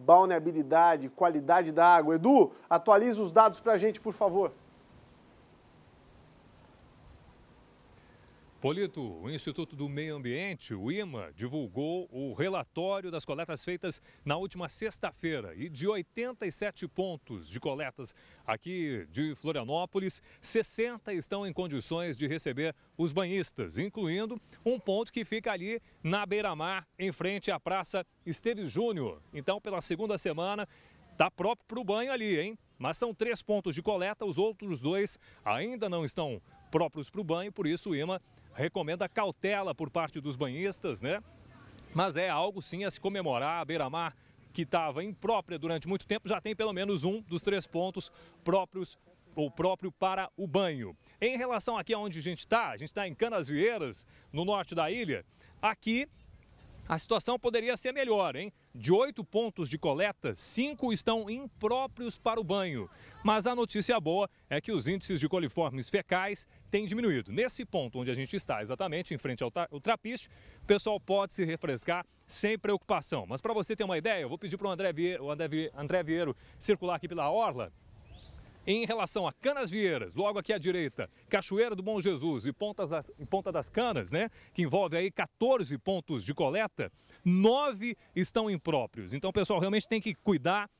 balneabilidade, qualidade da água. Edu, atualiza os dados para a gente, por favor. Polito, o Instituto do Meio Ambiente, o IMA, divulgou o relatório das coletas feitas na última sexta-feira e de 87 pontos de coletas aqui de Florianópolis, 60 estão em condições de receber os banhistas, incluindo um ponto que fica ali na beira-mar, em frente à Praça Esteves Júnior. Então, pela segunda semana, tá próprio para o banho ali, hein? Mas são três pontos de coleta, os outros dois ainda não estão próprios para o banho, por isso o IMA recomenda cautela por parte dos banhistas, né? Mas é algo sim a se comemorar. A Beira-Mar, que estava imprópria durante muito tempo, já tem pelo menos um dos três pontos próprios ou próprio para o banho. Em relação aqui aonde a gente está, a gente está em Canasvieiras, no norte da ilha. Aqui a situação poderia ser melhor, hein? De oito pontos de coleta, cinco estão impróprios para o banho. Mas a notícia boa é que os índices de coliformes fecais têm diminuído. Nesse ponto onde a gente está, exatamente, em frente ao, trapiche, o pessoal pode se refrescar sem preocupação. Mas para você ter uma ideia, eu vou pedir para o André o André Vieiro circular aqui pela Orla em relação a Canas Vieiras, logo aqui à direita, Cachoeira do Bom Jesus e Pontas das, Ponta das Canas, né, que envolve aí 14 pontos de coleta, nove estão impróprios. Então, pessoal, realmente tem que cuidar,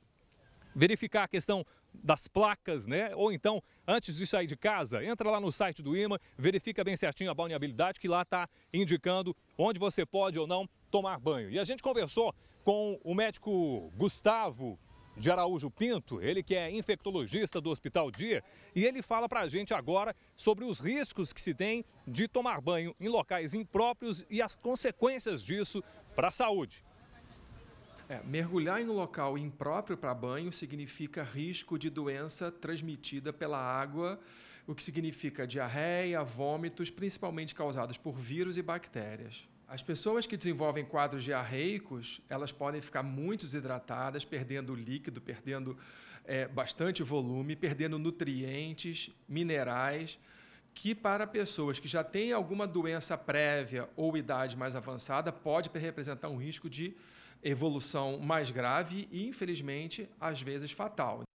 verificar a questão das placas, né? Ou então, antes de sair de casa, entra lá no site do IMA, verifica bem certinho a balneabilidade que lá está indicando onde você pode ou não tomar banho. E a gente conversou com o médico Gustavo de Araújo Pinto, ele que é infectologista do Hospital Dia, e ele fala para a gente agora sobre os riscos que se tem de tomar banho em locais impróprios e as consequências disso para a saúde. É, mergulhar em um local impróprio para banho significa risco de doença transmitida pela água, o que significa diarreia, vômitos, principalmente causados por vírus e bactérias. As pessoas que desenvolvem quadros diarreicos, elas podem ficar muito desidratadas, perdendo líquido, perdendo é, bastante volume, perdendo nutrientes, minerais que para pessoas que já têm alguma doença prévia ou idade mais avançada pode representar um risco de evolução mais grave e, infelizmente, às vezes fatal.